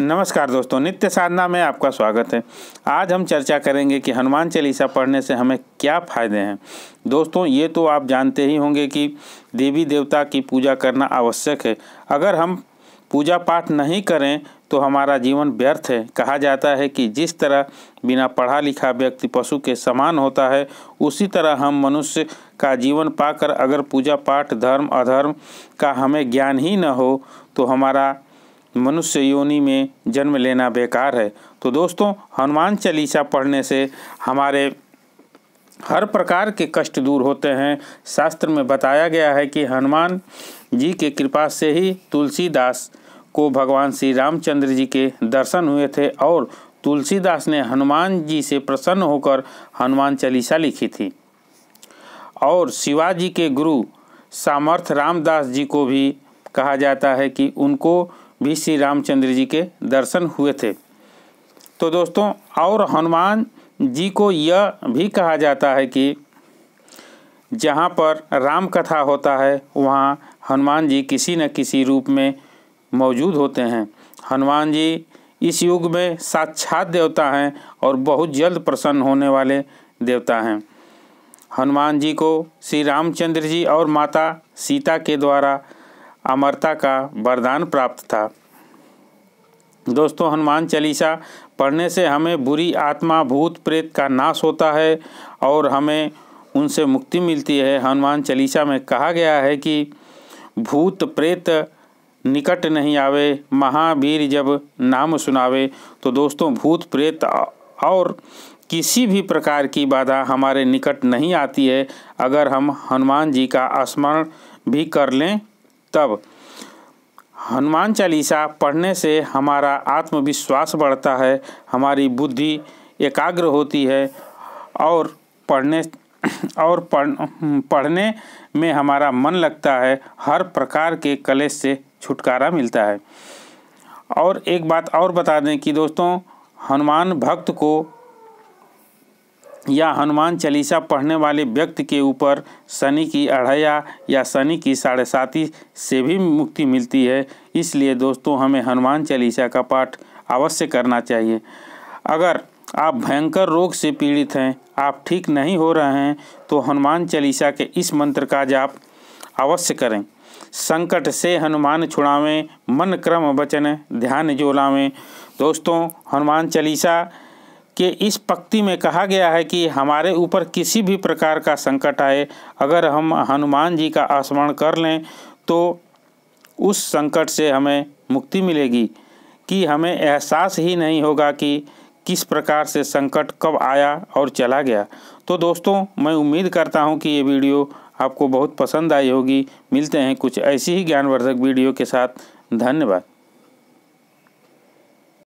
नमस्कार दोस्तों नित्य साधना में आपका स्वागत है आज हम चर्चा करेंगे कि हनुमान चालीसा पढ़ने से हमें क्या फ़ायदे हैं दोस्तों ये तो आप जानते ही होंगे कि देवी देवता की पूजा करना आवश्यक है अगर हम पूजा पाठ नहीं करें तो हमारा जीवन व्यर्थ है कहा जाता है कि जिस तरह बिना पढ़ा लिखा व्यक्ति पशु के समान होता है उसी तरह हम मनुष्य का जीवन पाकर अगर पूजा पाठ धर्म अधर्म का हमें ज्ञान ही न हो तो हमारा मनुष्य योनि में जन्म लेना बेकार है तो दोस्तों हनुमान चालीसा पढ़ने से हमारे हर प्रकार के कष्ट दूर होते हैं शास्त्र में बताया गया है कि हनुमान जी के कृपा से ही तुलसीदास को भगवान श्री रामचंद्र जी के दर्शन हुए थे और तुलसीदास ने हनुमान जी से प्रसन्न होकर हनुमान चालीसा लिखी थी और शिवाजी के गुरु सामर्थ रामदास जी को भी कहा जाता है कि उनको भी श्री रामचंद्र जी के दर्शन हुए थे तो दोस्तों और हनुमान जी को यह भी कहा जाता है कि जहाँ पर राम कथा होता है वहाँ हनुमान जी किसी न किसी रूप में मौजूद होते हैं हनुमान जी इस युग में साक्षात देवता हैं और बहुत जल्द प्रसन्न होने वाले देवता हैं हनुमान जी को श्री रामचंद्र जी और माता सीता के द्वारा अमरता का वरदान प्राप्त था दोस्तों हनुमान चालीसा पढ़ने से हमें बुरी आत्मा भूत प्रेत का नाश होता है और हमें उनसे मुक्ति मिलती है हनुमान चालीसा में कहा गया है कि भूत प्रेत निकट नहीं आवे महावीर जब नाम सुनावे तो दोस्तों भूत प्रेत और किसी भी प्रकार की बाधा हमारे निकट नहीं आती है अगर हम हनुमान जी का स्मरण भी कर लें तब हनुमान चालीसा पढ़ने से हमारा आत्मविश्वास बढ़ता है हमारी बुद्धि एकाग्र होती है और पढ़ने और पढ़ पढ़ने में हमारा मन लगता है हर प्रकार के कलेश से छुटकारा मिलता है और एक बात और बता दें कि दोस्तों हनुमान भक्त को या हनुमान चालीसा पढ़ने वाले व्यक्ति के ऊपर शनि की अढ़या या शनि की साढ़े साथी से भी मुक्ति मिलती है इसलिए दोस्तों हमें हनुमान चालीसा का पाठ अवश्य करना चाहिए अगर आप भयंकर रोग से पीड़ित हैं आप ठीक नहीं हो रहे हैं तो हनुमान चालीसा के इस मंत्र का जाप अवश्य करें संकट से हनुमान छुड़ावें मन क्रम वचन ध्यान जोलावें दोस्तों हनुमान चालीसा कि इस पक्ति में कहा गया है कि हमारे ऊपर किसी भी प्रकार का संकट आए अगर हम हनुमान जी का स्मरण कर लें तो उस संकट से हमें मुक्ति मिलेगी कि हमें एहसास ही नहीं होगा कि किस प्रकार से संकट कब आया और चला गया तो दोस्तों मैं उम्मीद करता हूं कि ये वीडियो आपको बहुत पसंद आई होगी मिलते हैं कुछ ऐसी ही ज्ञानवर्धक वीडियो के साथ धन्यवाद